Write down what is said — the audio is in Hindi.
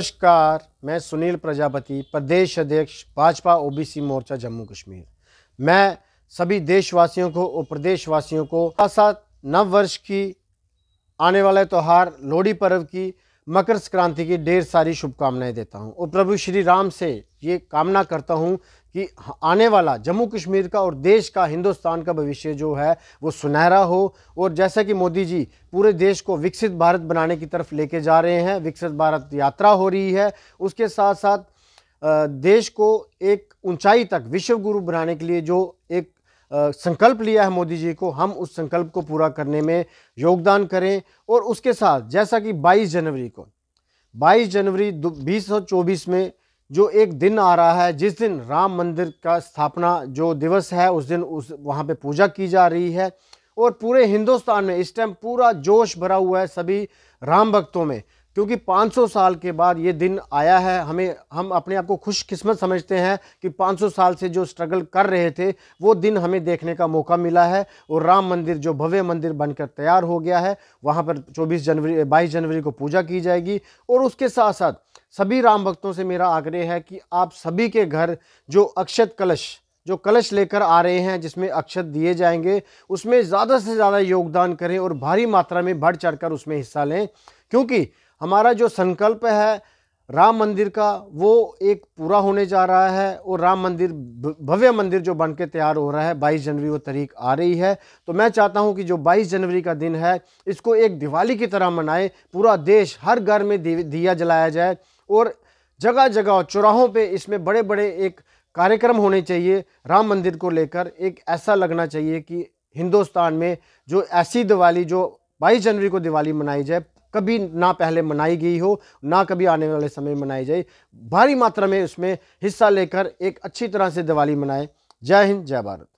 नमस्कार मैं सुनील प्रजापति प्रदेश अध्यक्ष भाजपा ओबीसी मोर्चा जम्मू कश्मीर मैं सभी देशवासियों को और प्रदेशवासियों को साथ नव वर्ष की आने वाले त्यौहार लोहड़ी पर्व की मकर संक्रांति की ढेर सारी शुभकामनाएं देता हूं और प्रभु श्री राम से ये कामना करता हूं कि आने वाला जम्मू कश्मीर का और देश का हिंदुस्तान का भविष्य जो है वो सुनहरा हो और जैसा कि मोदी जी पूरे देश को विकसित भारत बनाने की तरफ लेके जा रहे हैं विकसित भारत यात्रा हो रही है उसके साथ साथ देश को एक ऊंचाई तक विश्व गुरु बनाने के लिए जो एक संकल्प लिया है मोदी जी को हम उस संकल्प को पूरा करने में योगदान करें और उसके साथ जैसा कि 22 जनवरी को 22 जनवरी 2024 में जो एक दिन आ रहा है जिस दिन राम मंदिर का स्थापना जो दिवस है उस दिन उस वहाँ पर पूजा की जा रही है और पूरे हिंदुस्तान में इस टाइम पूरा जोश भरा हुआ है सभी राम भक्तों में क्योंकि 500 साल के बाद ये दिन आया है हमें हम अपने आप को खुशकिस्मत समझते हैं कि 500 साल से जो स्ट्रगल कर रहे थे वो दिन हमें देखने का मौका मिला है और राम मंदिर जो भव्य मंदिर बनकर तैयार हो गया है वहाँ पर 24 जनवरी 22 जनवरी को पूजा की जाएगी और उसके साथ साथ सभी राम भक्तों से मेरा आग्रह है कि आप सभी के घर जो अक्षत कलश जो कलश लेकर आ रहे हैं जिसमें अक्षत दिए जाएंगे उसमें ज़्यादा से ज़्यादा योगदान करें और भारी मात्रा में बढ़ चढ़कर उसमें हिस्सा लें क्योंकि हमारा जो संकल्प है राम मंदिर का वो एक पूरा होने जा रहा है और राम मंदिर भव्य मंदिर जो बन के तैयार हो रहा है बाईस जनवरी वो तारीख आ रही है तो मैं चाहता हूँ कि जो बाईस जनवरी का दिन है इसको एक दिवाली की तरह मनाएं पूरा देश हर घर में दिया जलाया जाए और जगह जगह चौराहों पे इसमें बड़े बड़े एक कार्यक्रम होने चाहिए राम मंदिर को लेकर एक ऐसा लगना चाहिए कि हिंदुस्तान में जो ऐसी दिवाली जो बाईस जनवरी को दिवाली मनाई जाए कभी ना पहले मनाई गई हो ना कभी आने वाले समय में मनाई जाए भारी मात्रा में उसमें हिस्सा लेकर एक अच्छी तरह से दिवाली मनाए जय हिंद जय भारत